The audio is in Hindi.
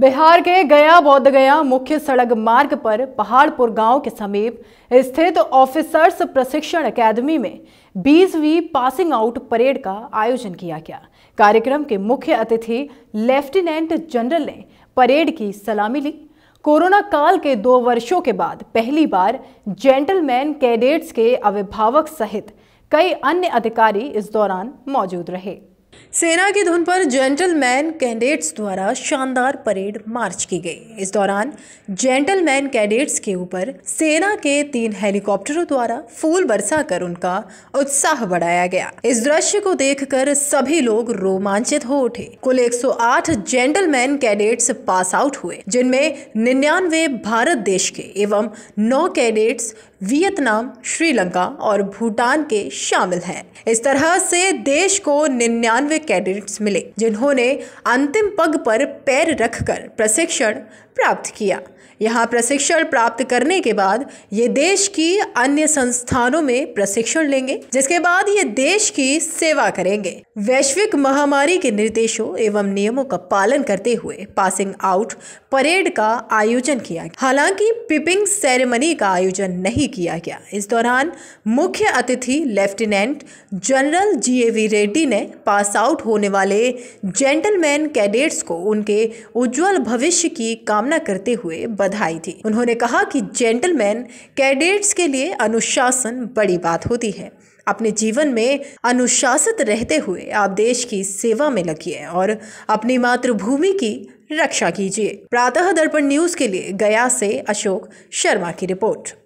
बिहार के गया बौद्ध गया मुख्य सड़क मार्ग पर पहाड़पुर गांव के समीप स्थित ऑफिसर्स प्रशिक्षण एकेडमी में 20वीं पासिंग आउट परेड का आयोजन किया गया कार्यक्रम के मुख्य अतिथि लेफ्टिनेंट जनरल ने परेड की सलामी ली कोरोना काल के दो वर्षों के बाद पहली बार जेंटलमैन कैडेट्स के अभिभावक सहित कई अन्य अधिकारी इस दौरान मौजूद रहे सेना की धुन पर जेंटलमैन कैंडिडेट्स द्वारा शानदार परेड मार्च की गई इस दौरान जेंटलमैन कैंडिडेट्स के ऊपर सेना के तीन हेलीकॉप्टरों द्वारा फूल बरसाकर उनका उत्साह बढ़ाया गया इस दृश्य को देखकर सभी लोग रोमांचित हो उठे कुल 108 जेंटलमैन कैंडिडेट्स पास आउट हुए जिनमें निन्यानवे भारत देश के एवं नौ कैडेट्स वियतनाम श्रीलंका और भूटान के शामिल हैं इस तरह से देश को निन्यानवे कैडेट्स मिले जिन्होंने अंतिम पग पर पैर रखकर प्रशिक्षण प्राप्त किया यहाँ प्रशिक्षण प्राप्त करने के बाद ये देश की अन्य संस्थानों में प्रशिक्षण लेंगे जिसके बाद ये देश की सेवा करेंगे वैश्विक महामारी के निर्देशों एवं नियमों का पालन करते हुए पासिंग आउट परेड का आयोजन किया हालांकि पिपिंग सेरेमनी का आयोजन नहीं किया गया इस दौरान मुख्य अतिथि lieutenant general G A V Reddy ने पास आउट होने वाले जेंटलमैन कैडेट्स को उनके उज्जवल भविष्य की काम कामना करते हुए बधाई दी उन्होंने कहा कि जेंटलमैन कैडेट्स के लिए अनुशासन बड़ी बात होती है अपने जीवन में अनुशासित रहते हुए आप देश की सेवा में लगिए और अपनी मातृभूमि की रक्षा कीजिए प्रातः दर्पण न्यूज के लिए गया से अशोक शर्मा की रिपोर्ट